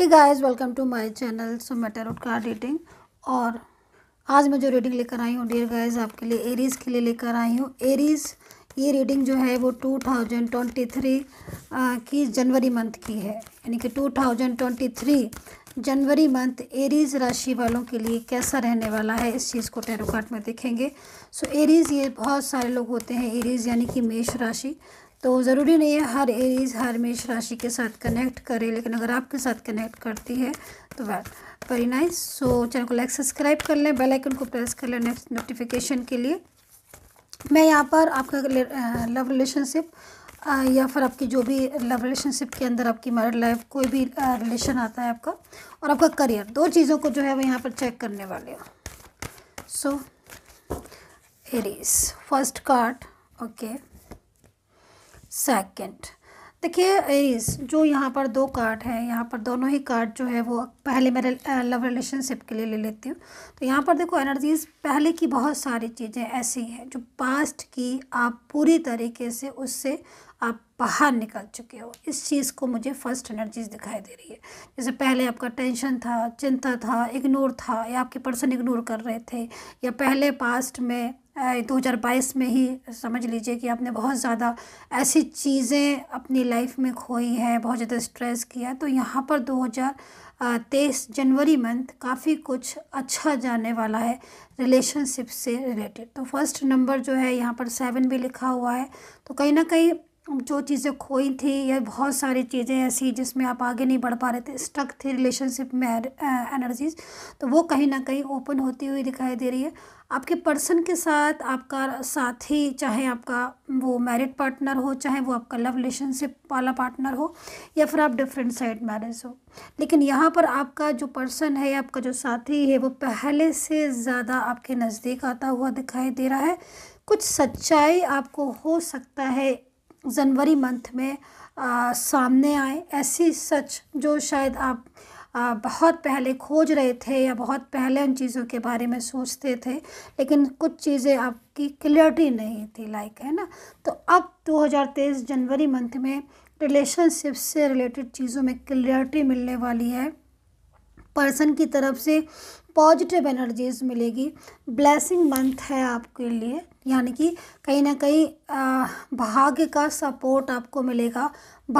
hey guys welcome to my channel so मैं tarot car reading और आज मैं जो रीडिंग लेकर आई हूँ डियर गाइस आपके लिए एरीज़ के लिए लेकर आई हूँ एरीज़ ये रीडिंग जो है वो 2023 की जनवरी मंथ की है यानी कि 2023 जनवरी मंथ एरीज़ राशि वालों के लिए कैसा रहने वाला है इस चीज़ को टेरोकाट में देखेंगे सो so, एरीज़ ये बहुत सारे लोग होते हैं एरीज़ यानी कि मेष राशि तो ज़रूरी नहीं है हर एरीज हर मेष राशि के साथ कनेक्ट करे लेकिन अगर आपके साथ कनेक्ट करती है तो well very nice so channel को लाइक सब्सक्राइब कर लें बेल आइकन को प्रेस कर लें नोटिफिकेशन के लिए मैं यहाँ पर आपका लव रिलेशनशिप या फिर आपकी जो भी लव रिलेशनशिप के अंदर आपकी मैरिड लाइफ कोई भी रिलेशन आता है आपका और आपका करियर दो चीज़ों को जो है वो यहाँ पर चेक करने वाले हो so Aries first card okay second देखिए एरीज जो यहाँ पर दो कार्ड हैं यहाँ पर दोनों ही कार्ड जो है वो पहले मैं लव रिलेशनशिप के लिए ले लेती हूँ तो यहाँ पर देखो एनर्जीज पहले की बहुत सारी चीज़ें ऐसी हैं जो पास्ट की आप पूरी तरीके से उससे आप बाहर निकल चुके हो इस चीज़ को मुझे फर्स्ट एनर्जीज दिखाई दे रही है जैसे पहले आपका टेंशन था चिंता था इग्नोर था या आपके पर्सन इग्नोर कर रहे थे या पहले पास्ट में दो हज़ार बाईस में ही समझ लीजिए कि आपने बहुत ज़्यादा ऐसी चीज़ें अपनी लाइफ में खोई हैं बहुत ज़्यादा स्ट्रेस किया तो यहाँ पर दो हज़ार तेईस जनवरी मंथ काफ़ी कुछ अच्छा जाने वाला है रिलेशनशिप से रिलेटेड तो फर्स्ट नंबर जो है यहाँ पर सेवन भी लिखा हुआ है तो कहीं ना कहीं जो चीज़ें खोई थी या बहुत सारी चीज़ें ऐसी जिसमें आप आगे नहीं बढ़ पा रहे थे स्टक थे रिलेशनशिप में एनर्जीज uh, तो वो कहीं ना कहीं ओपन होती हुई दिखाई दे रही है आपके पर्सन के साथ आपका साथी चाहे आपका वो मैरिड पार्टनर हो चाहे वो आपका लव रिलेशनशिप वाला पार्टनर हो या फिर आप डिफरेंट साइड मैरिज हो लेकिन यहाँ पर आपका जो पर्सन है आपका जो साथी है वो पहले से ज़्यादा आपके नज़दीक आता हुआ दिखाई दे रहा है कुछ सच्चाई आपको हो सकता है जनवरी मंथ में आ, सामने आए ऐसी सच जो शायद आप आ, बहुत पहले खोज रहे थे या बहुत पहले उन चीज़ों के बारे में सोचते थे लेकिन कुछ चीज़ें आपकी क्लियरिटी नहीं थी लाइक है ना तो अब 2023 जनवरी मंथ में रिलेशनशिप से रिलेटेड चीज़ों में क्लियरिटी मिलने वाली है पर्सन की तरफ से पॉजिटिव एनर्जीज मिलेगी ब्लेसिंग मंथ है आपके लिए यानी कि कहीं ना कहीं भाग्य का सपोर्ट आपको मिलेगा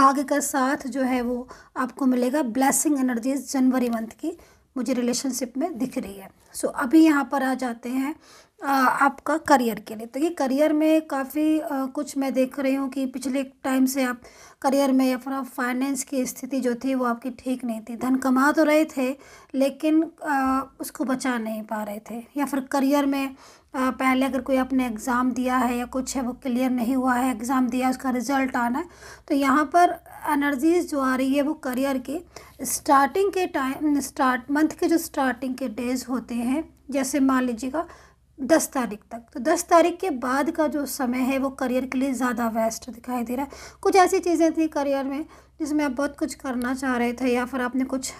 भाग्य का साथ जो है वो आपको मिलेगा ब्लेसिंग एनर्जीज जनवरी मंथ की मुझे रिलेशनशिप में दिख रही है सो so, अभी यहाँ पर आ जाते हैं आपका करियर के लिए तो ये करियर में काफ़ी कुछ मैं देख रही हूँ कि पिछले टाइम से आप करियर में या फिर आप फाइनेंस की स्थिति जो थी वो आपकी ठीक नहीं थी धन कमा तो रहे थे लेकिन आ, उसको बचा नहीं पा रहे थे या फिर करियर में आ, पहले अगर कोई आपने एग्ज़ाम दिया है या कुछ है वो क्लियर नहीं हुआ है एग्ज़ाम दिया उसका रिज़ल्ट आना है तो यहाँ पर एनर्जीज जो आ रही है वो करियर के स्टार्टिंग के टाइम स्टार्ट मंथ के जो स्टार्टिंग के डेज़ होते रहे हैं जैसे मान लीजिएगा दस तारीख तक तो दस तारीख के बाद का जो समय है वो करियर के लिए ज़्यादा वेस्ट दिखाई दे रहा है कुछ ऐसी चीज़ें थी करियर में जिसमें आप बहुत कुछ करना चाह रहे थे या फिर आपने कुछ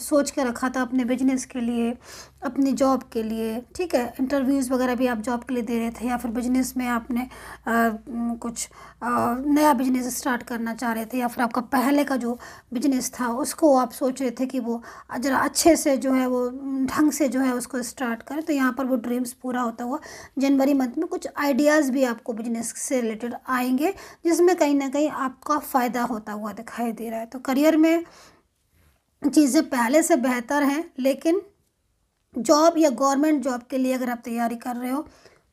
सोच के रखा था अपने बिजनेस के लिए अपनी जॉब के लिए ठीक है इंटरव्यूज़ वगैरह भी आप जॉब के लिए दे रहे थे या फिर बिजनेस में आपने आ, कुछ आ, नया बिजनेस स्टार्ट करना चाह रहे थे या फिर आपका पहले का जो बिजनेस था उसको आप सोच रहे थे कि वो ज़रा अच्छे से जो है वो ढंग से जो है उसको स्टार्ट करें तो यहाँ पर वो ड्रीम्स पूरा होता हुआ जनवरी मंथ में कुछ आइडियाज़ भी आपको बिजनेस से रिलेटेड आएंगे जिसमें कहीं ना कहीं आपका फ़ायदा होता हुआ दिखाई दे रहा है तो करियर में चीज़ें पहले से बेहतर हैं लेकिन जॉब या गवर्नमेंट जॉब के लिए अगर आप तैयारी कर रहे हो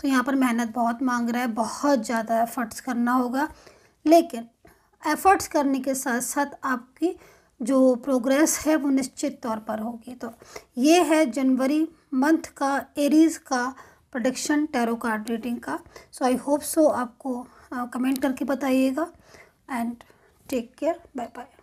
तो यहाँ पर मेहनत बहुत मांग रहा है बहुत ज़्यादा एफ़र्ट्स करना होगा लेकिन एफ़र्ट्स करने के साथ साथ आपकी जो प्रोग्रेस है वो निश्चित तौर पर होगी तो ये है जनवरी मंथ का एरीज़ का प्रोडक्शन टैरो कार्ड रीडिंग का सो आई होप सो आपको कमेंट करके बताइएगा and take care bye bye